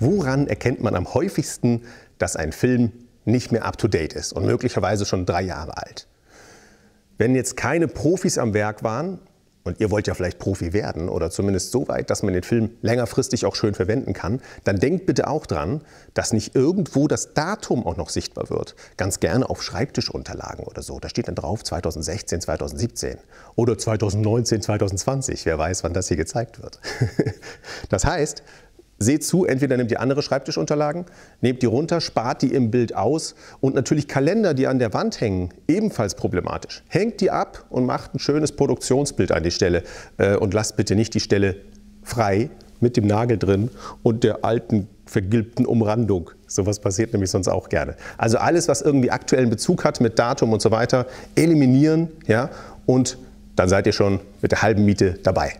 Woran erkennt man am häufigsten, dass ein Film nicht mehr up-to-date ist und möglicherweise schon drei Jahre alt? Wenn jetzt keine Profis am Werk waren, und ihr wollt ja vielleicht Profi werden oder zumindest so weit, dass man den Film längerfristig auch schön verwenden kann, dann denkt bitte auch dran, dass nicht irgendwo das Datum auch noch sichtbar wird. Ganz gerne auf Schreibtischunterlagen oder so. Da steht dann drauf 2016, 2017 oder 2019, 2020. Wer weiß, wann das hier gezeigt wird. Das heißt, Seht zu, entweder nehmt ihr andere Schreibtischunterlagen, nehmt die runter, spart die im Bild aus und natürlich Kalender, die an der Wand hängen, ebenfalls problematisch. Hängt die ab und macht ein schönes Produktionsbild an die Stelle äh, und lasst bitte nicht die Stelle frei mit dem Nagel drin und der alten vergilbten Umrandung. Sowas passiert nämlich sonst auch gerne. Also alles, was irgendwie aktuellen Bezug hat mit Datum und so weiter, eliminieren, ja, und dann seid ihr schon mit der halben Miete dabei.